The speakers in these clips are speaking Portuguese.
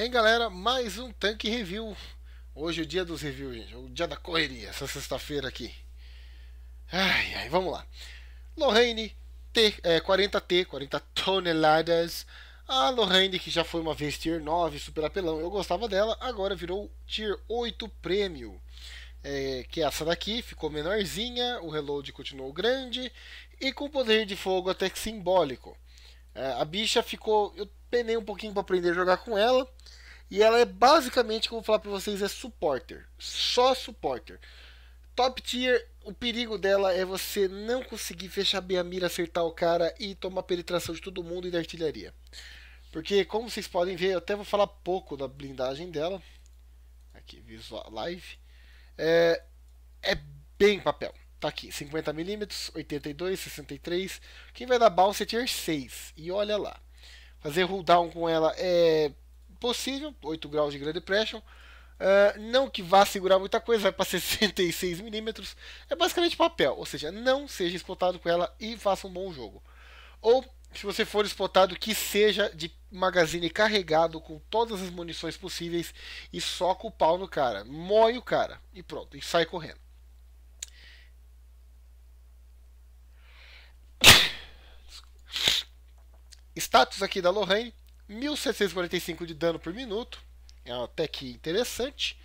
Hein, galera? Mais um tanque review. Hoje é o dia dos reviews, gente. O dia da correria, essa sexta-feira aqui. Ai, ai, vamos lá. Lorraine T, é, 40T, 40 toneladas. A Lorraine, que já foi uma vez Tier 9, super apelão, eu gostava dela, agora virou Tier 8 Prêmio. É, que é essa daqui, ficou menorzinha, o reload continuou grande e com poder de fogo até que simbólico. É, a bicha ficou. Eu penei um pouquinho para aprender a jogar com ela. E ela é basicamente, como eu vou falar para vocês, é supporter. Só supporter. Top tier, o perigo dela é você não conseguir fechar bem a mira, acertar o cara e tomar penetração de todo mundo e da artilharia. Porque, como vocês podem ver, eu até vou falar pouco da blindagem dela. Aqui, visual live. É, é bem papel. Tá aqui, 50mm, 82, 63. Quem vai dar balsa é tier 6. E olha lá. Fazer rolldown com ela é possível, 8 graus de grande Depression. Uh, não que vá segurar muita coisa, vai para 66 milímetros. É basicamente papel, ou seja, não seja explotado com ela e faça um bom jogo. Ou, se você for explotado que seja de magazine carregado com todas as munições possíveis e soca o pau no cara, moe o cara e pronto, e sai correndo. Status aqui da Lorraine 1745 de dano por minuto, é até que interessante.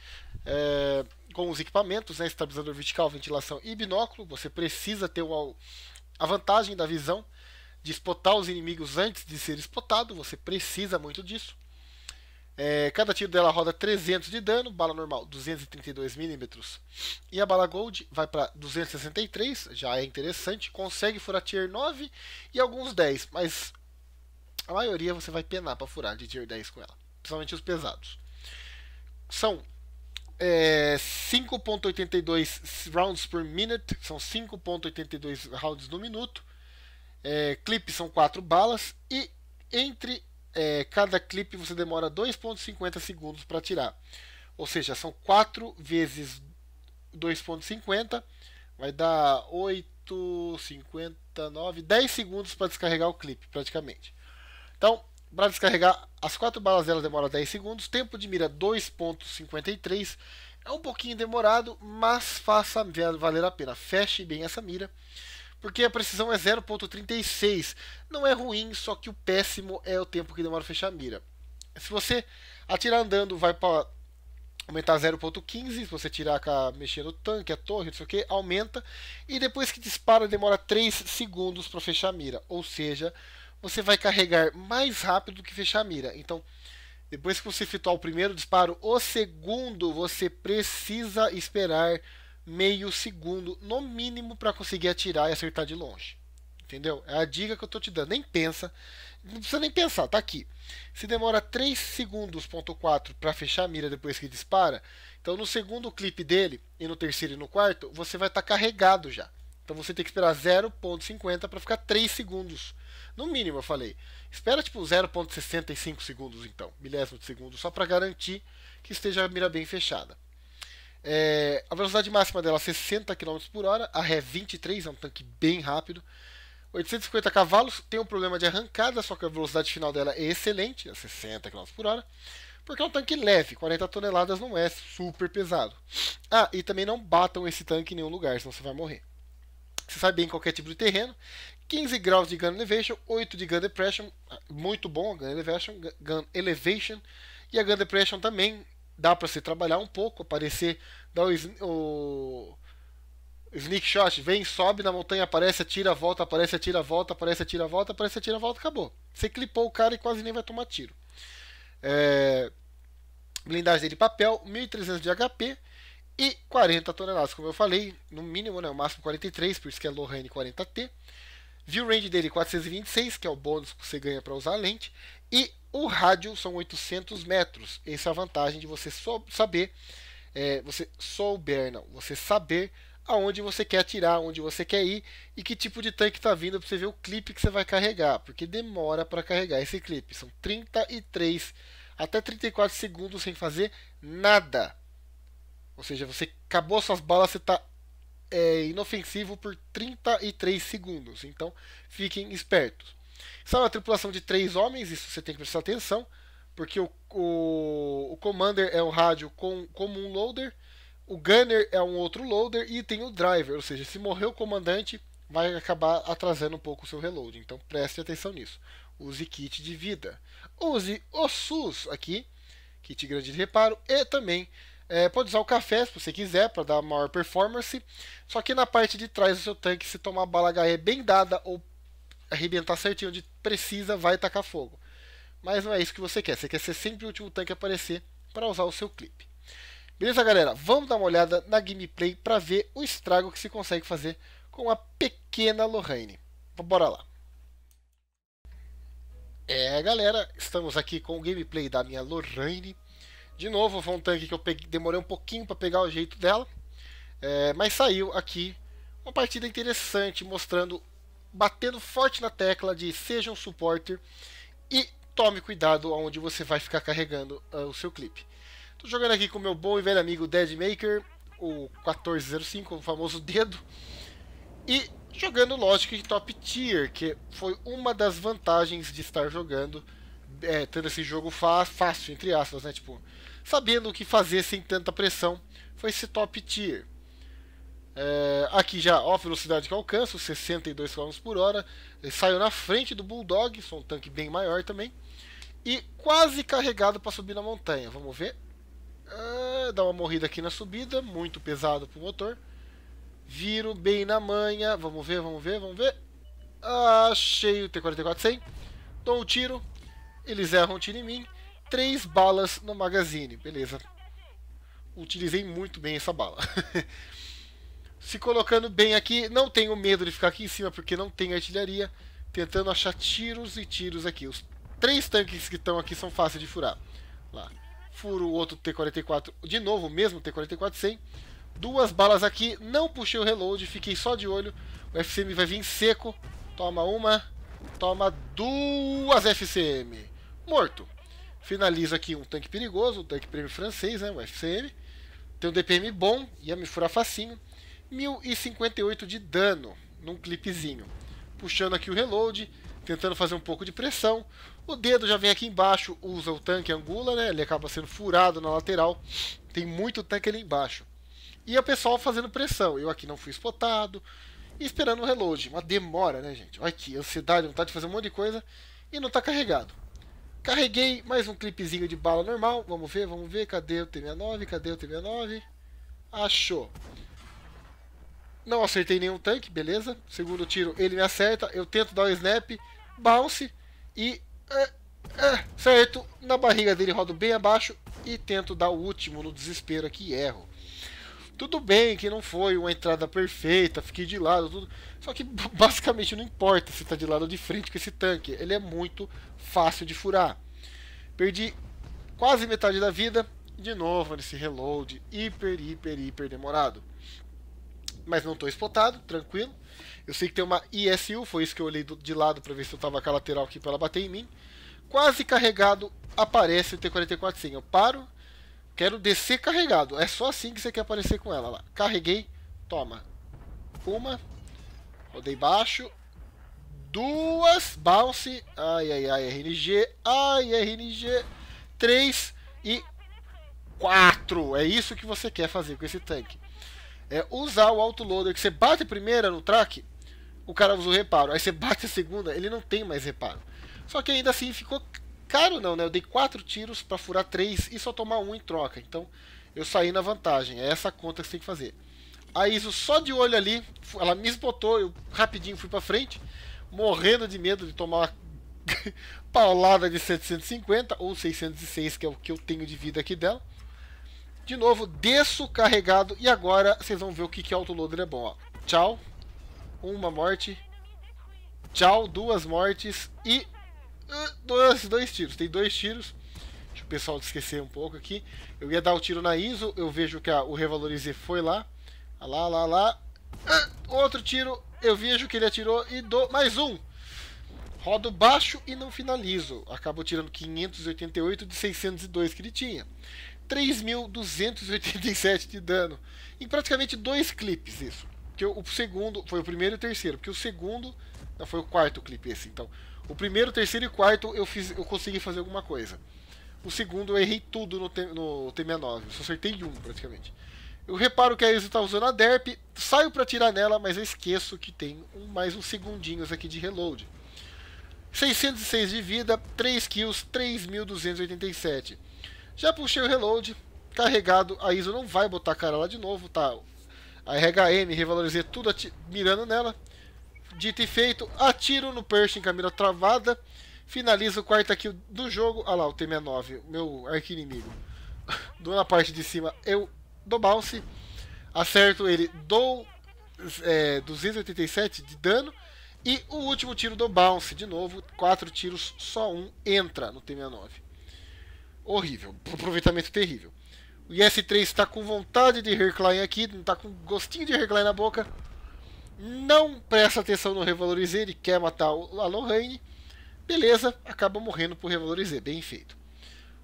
É, com os equipamentos, né, estabilizador vertical, ventilação e binóculo, você precisa ter uma, a vantagem da visão de espotar os inimigos antes de ser espotado, você precisa muito disso. É, cada tiro dela roda 300 de dano, bala normal 232 mm e a bala gold vai para 263, já é interessante, consegue furar tier 9 e alguns 10, mas a maioria você vai penar para furar de tier 10 com ela, principalmente os pesados. São é, 5.82 rounds per minute, são 5.82 rounds no minuto. É, clipe são 4 balas e entre é, cada clip você demora 2.50 segundos para tirar. Ou seja, são 4 vezes 2.50, vai dar 8, 50, 9, 10 segundos para descarregar o clipe praticamente. Então, para descarregar, as quatro balas dela demora 10 segundos, tempo de mira 2.53, é um pouquinho demorado, mas faça valer a pena. Feche bem essa mira, porque a precisão é 0.36. Não é ruim, só que o péssimo é o tempo que demora a fechar a mira. Se você atirar andando, vai para aumentar 0.15, se você tirar a, mexer no tanque, a torre, não sei o que, aumenta. E depois que dispara, demora 3 segundos para fechar a mira. Ou seja, você vai carregar mais rápido do que fechar a mira. Então, depois que você efetuar o primeiro disparo, o segundo você precisa esperar meio segundo no mínimo para conseguir atirar e acertar de longe. Entendeu? É a dica que eu estou te dando. Nem pensa, não precisa nem pensar, tá aqui. Se demora 3 segundos, ponto 4 para fechar a mira depois que dispara, então no segundo clipe dele e no terceiro e no quarto, você vai estar tá carregado já. Então você tem que esperar 0.50 para ficar 3 segundos no mínimo, eu falei. Espera tipo 0,65 segundos, então, milésimo de segundo, só para garantir que esteja a mira bem fechada. É, a velocidade máxima dela é 60 km por hora, a Ré 23, é um tanque bem rápido. 850 cavalos, tem um problema de arrancada, só que a velocidade final dela é excelente, a é 60 km por hora porque é um tanque leve, 40 toneladas não é super pesado. Ah, e também não batam esse tanque em nenhum lugar, senão você vai morrer. Você sai bem em qualquer tipo de terreno. 15 graus de Gun Elevation, 8 de Gun Depression, muito bom a Gun Elevation, Gun Elevation. E a Gun Depression também dá para se trabalhar um pouco, aparecer, dá o, o sneak shot, vem, sobe na montanha, aparece, atira, volta, aparece, atira, volta, aparece, atira, volta, aparece, atira, volta, acabou. Você clipou o cara e quase nem vai tomar tiro. É... Blindagem de papel, 1300 de HP, e 40 toneladas, como eu falei, no mínimo, né, o máximo 43, por isso que é Lohane 40T. View range dele 426, que é o bônus que você ganha para usar a lente, e o rádio são 800 metros. Essa é a vantagem de você sou saber, é, você souber, não, você saber aonde você quer atirar, onde você quer ir e que tipo de tanque está vindo para você ver o clipe que você vai carregar, porque demora para carregar esse clipe. São 33 até 34 segundos sem fazer nada. Ou seja, você acabou suas balas, você está é, inofensivo por 33 segundos. Então fiquem espertos. Só uma tripulação de três homens, isso você tem que prestar atenção, porque o, o, o Commander é um rádio com, como um loader, o Gunner é um outro loader e tem o Driver, ou seja, se morrer o comandante, vai acabar atrasando um pouco o seu reload. Então preste atenção nisso. Use kit de vida. Use o SUS aqui, kit grande de reparo, e também é, pode usar o café se você quiser para dar maior performance. Só que na parte de trás do seu tanque, se tomar bala HE bem dada ou arrebentar certinho onde precisa, vai tacar fogo. Mas não é isso que você quer. Você quer ser sempre o último tanque a aparecer para usar o seu clipe. Beleza, galera? Vamos dar uma olhada na gameplay para ver o estrago que se consegue fazer com a pequena Lorraine. Bora lá. É, galera, estamos aqui com o gameplay da minha Lorraine. De novo, foi um tanque que eu peguei, demorei um pouquinho para pegar o jeito dela. É, mas saiu aqui uma partida interessante, mostrando, batendo forte na tecla de seja um supporter e tome cuidado aonde você vai ficar carregando uh, o seu clipe. Estou jogando aqui com o meu bom e velho amigo Deadmaker, o 1405, o famoso dedo. E jogando, lógico, top tier, que foi uma das vantagens de estar jogando é, tendo esse jogo fácil, entre aspas, né? Tipo, sabendo o que fazer sem tanta pressão, foi esse top tier. É, aqui já, ó, velocidade que alcança, 62 km por hora. Saiu na frente do Bulldog, só um tanque bem maior também. E quase carregado para subir na montanha. Vamos ver. Ah, dá uma morrida aqui na subida, muito pesado pro motor. Viro bem na manha. Vamos ver, vamos ver, vamos ver. Achei o T-44 100. Dou um tiro, eles erram tiro em mim. Três balas no magazine. Beleza. Utilizei muito bem essa bala. Se colocando bem aqui. Não tenho medo de ficar aqui em cima porque não tem artilharia. Tentando achar tiros e tiros aqui. Os três tanques que estão aqui são fáceis de furar. Lá. Furo o outro T-44. De novo, mesmo T-44 sem. Duas balas aqui. Não puxei o reload. Fiquei só de olho. O FCM vai vir seco. Toma uma. Toma duas FCM morto. Finaliza aqui um tanque perigoso, um tanque prêmio francês, né, o FCM. Tem um DPM bom, ia me furar facinho. 1058 de dano num clipezinho. Puxando aqui o reload, tentando fazer um pouco de pressão. O dedo já vem aqui embaixo, usa o tanque angula, né? Ele acaba sendo furado na lateral. Tem muito tanque ali embaixo. E o pessoal fazendo pressão. Eu aqui não fui spotado. E esperando o reload. Uma demora, né, gente? Olha que ansiedade, vontade de fazer um monte de coisa. E não está carregado. Carreguei mais um clipezinho de bala normal. Vamos ver, vamos ver. Cadê o T69? Cadê o T69? Achou. Não acertei nenhum tanque, beleza. Segundo tiro, ele me acerta. Eu tento dar o um snap, bounce e... É, é, certo, na barriga dele rodo bem abaixo e tento dar o último no desespero aqui erro. Tudo bem que não foi uma entrada perfeita, fiquei de lado, tudo. Só que basicamente não importa se está de lado ou de frente com esse tanque. Ele é muito fácil de furar. Perdi quase metade da vida, de novo nesse reload hiper, hiper, hiper demorado. Mas não estou explotado, tranquilo. Eu sei que tem uma ISU, foi isso que eu olhei de lado para ver se eu estava com a lateral aqui para ela bater em mim. Quase carregado, aparece o T-44 sim. Eu paro, Quero descer carregado. É só assim que você quer aparecer com ela. Lá. Carreguei. Toma. Uma. Rodei baixo. Duas. Bounce. Ai, ai, ai. RNG. Ai, RNG. Três. E quatro. É isso que você quer fazer com esse tanque. É usar o autoloader. Que você bate a primeira no track. O cara usa o reparo. Aí você bate a segunda. Ele não tem mais reparo. Só que ainda assim ficou Caro não, né? Eu dei quatro tiros para furar três e só tomar um em troca. Então eu saí na vantagem. É essa conta que você tem que fazer. A ISO só de olho ali, ela me esbotou, eu rapidinho fui para frente, morrendo de medo de tomar uma paulada de 750 ou 606, que é o que eu tenho de vida aqui dela. De novo, desço carregado e agora vocês vão ver o que, que autoloader é bom. Ó. Tchau, uma morte, tchau, duas mortes e dois, dois tiros. Tem dois tiros. Deixa o pessoal esquecer um pouco aqui. Eu ia dar o um tiro na ISO. Eu vejo que a, o Revalorize foi lá. Ah, lá, lá, lá. Ah, outro tiro. Eu vejo que ele atirou e dou mais um. Rodo baixo e não finalizo. Acabo tirando 588 de 602 que ele tinha. 3.287 de dano. Em praticamente dois clipes isso. Que o segundo foi o primeiro e o terceiro, porque o segundo não foi o quarto clipe esse, então. O primeiro, terceiro e quarto eu, fiz, eu consegui fazer alguma coisa. O segundo eu errei tudo no, T, no T69, só acertei um praticamente. Eu reparo que a ISO está usando a derp, saio para tirar nela, mas eu esqueço que tem um, mais uns segundinhos aqui de reload. 606 de vida, 3 kills, 3.287. Já puxei o reload, carregado, a ISO não vai botar a cara lá de novo, tá? A RHM revalorizei tudo mirando nela. Dito e feito, atiro no Pershing com a mira travada. Finaliza o quarta kill do jogo. Ah lá, o T69, meu arqui-inimigo. Dou na parte de cima, eu dou bounce. Acerto ele, dou é, 287 de dano. E o último tiro do bounce, de novo, quatro tiros, só um entra no T69. Horrível, aproveitamento terrível. O IS-3 está com vontade de recline aqui, está com gostinho de recline na boca não presta atenção no Revalorizer, ele quer matar o Lorraine. Beleza, acaba morrendo por Revalorizer, bem feito.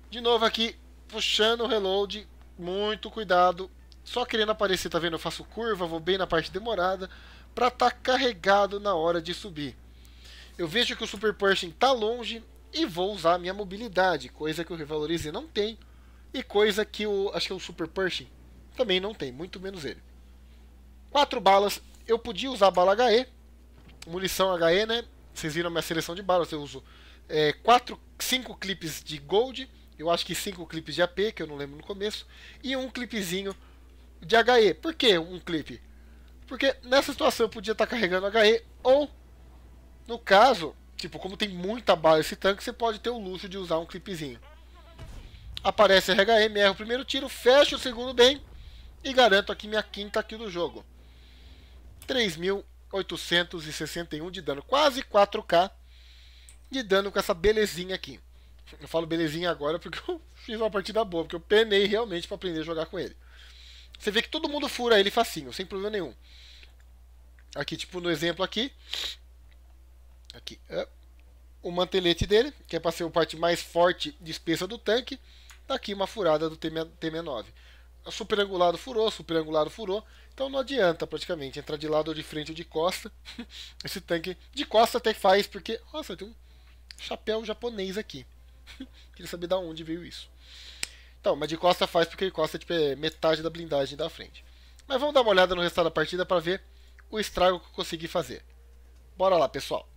De novo aqui, puxando o reload, muito cuidado. Só querendo aparecer, tá vendo? Eu faço curva, vou bem na parte demorada, para estar tá carregado na hora de subir. Eu vejo que o Super Pershing está longe e vou usar a minha mobilidade, coisa que o Revalorize não tem e coisa que o, acho que é o Super Pershing também não tem, muito menos ele. Quatro balas, eu podia usar bala HE, munição HE, né? Vocês viram a minha seleção de balas, eu uso é, quatro, cinco clipes de gold, eu acho que cinco clipes de AP, que eu não lembro no começo, e um clipezinho de HE. Por que um clipe? Porque nessa situação eu podia estar tá carregando HE, ou, no caso, tipo, como tem muita bala esse tanque, você pode ter o luxo de usar um clipezinho. Aparece RHM, erro o primeiro tiro, fecha o segundo bem, e garanto aqui minha quinta kill do jogo. 3.861 de dano. Quase 4k de dano com essa belezinha aqui. Eu falo belezinha agora porque eu fiz uma partida boa, porque eu penei realmente para aprender a jogar com ele. Você vê que todo mundo fura ele facinho, sem problema nenhum. Aqui, tipo no exemplo aqui. Aqui. Ah, o mantelete dele, que é para ser a parte mais forte e espessa do tanque. Tá aqui uma furada do T69. É super angulado furou, super angulado furou. Então não adianta praticamente entrar de lado ou de frente ou de costa. Esse tanque de costa até faz, porque. Nossa, tem um chapéu japonês aqui. Queria saber de onde veio isso. Então, mas de costa faz porque de costa tipo, é metade da blindagem da frente. Mas vamos dar uma olhada no resultado da partida para ver o estrago que eu consegui fazer. Bora lá, pessoal.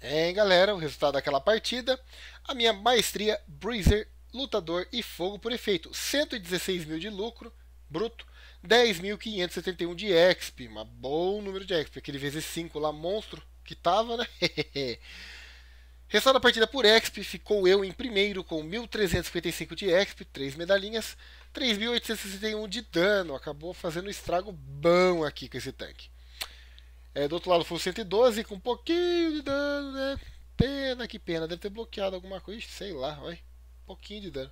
É, galera, o resultado daquela partida. A minha maestria Breezer lutador e fogo por efeito. 116 mil de lucro bruto, 10.571 de exp, um bom número de exp, aquele vezes 5 lá, monstro que tava, né? Ressalva a partida por exp, ficou eu em primeiro com 1.355 de exp, 3 medalhinhas, 3.861 de dano, acabou fazendo um estrago bom aqui com esse tanque. É, do outro lado foi 112 com um pouquinho de dano, né? Pena, que pena, deve ter bloqueado alguma coisa, sei lá, vai pouquinho de dano.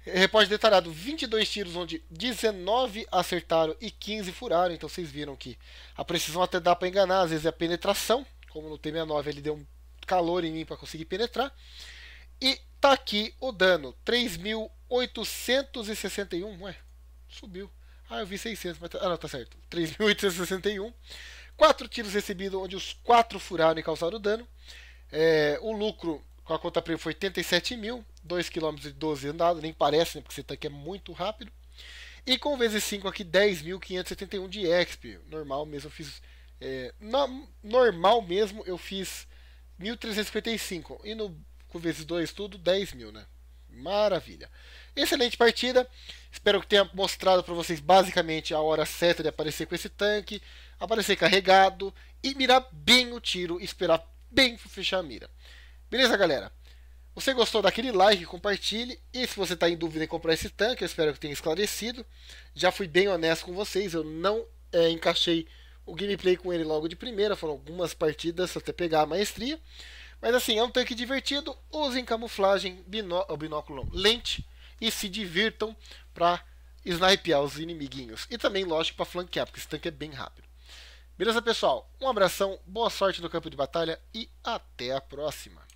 Reporte detalhado: 22 tiros, onde 19 acertaram e 15 furaram. Então vocês viram que a precisão até dá para enganar, às vezes é a penetração. Como no T69 ele deu um calor em mim para conseguir penetrar. E tá aqui o dano: 3.861. Ué, subiu. Ah, eu vi 600, mas. Tá... Ah, não, tá certo. 3.861. 4 tiros recebidos, onde os 4 furaram e causaram dano. É, o lucro com a conta prêmio foi 87 mil 2 km e 12 andado, nem parece, né, porque esse tanque é muito rápido. E com vezes 5 aqui, 10.571 de EXP. Normal mesmo, eu fiz. É, normal mesmo, eu fiz 1.355. E no com vezes 2 tudo, 10.000, mil, né? Maravilha. Excelente partida. Espero que tenha mostrado para vocês basicamente a hora certa de aparecer com esse tanque, aparecer carregado e mirar bem o tiro, esperar bem fechar a mira. Beleza, galera? você gostou daquele like, compartilhe. E se você está em dúvida em comprar esse tanque, eu espero que tenha esclarecido. Já fui bem honesto com vocês, eu não é, encaixei o gameplay com ele logo de primeira, foram algumas partidas até pegar a maestria. Mas assim, é um tanque divertido, usem camuflagem, binó binóculo, lente e se divirtam para snipear os inimiguinhos. E também, lógico, para flanquear, porque esse tanque é bem rápido. Beleza, pessoal? Um abração, boa sorte no campo de batalha e até a próxima!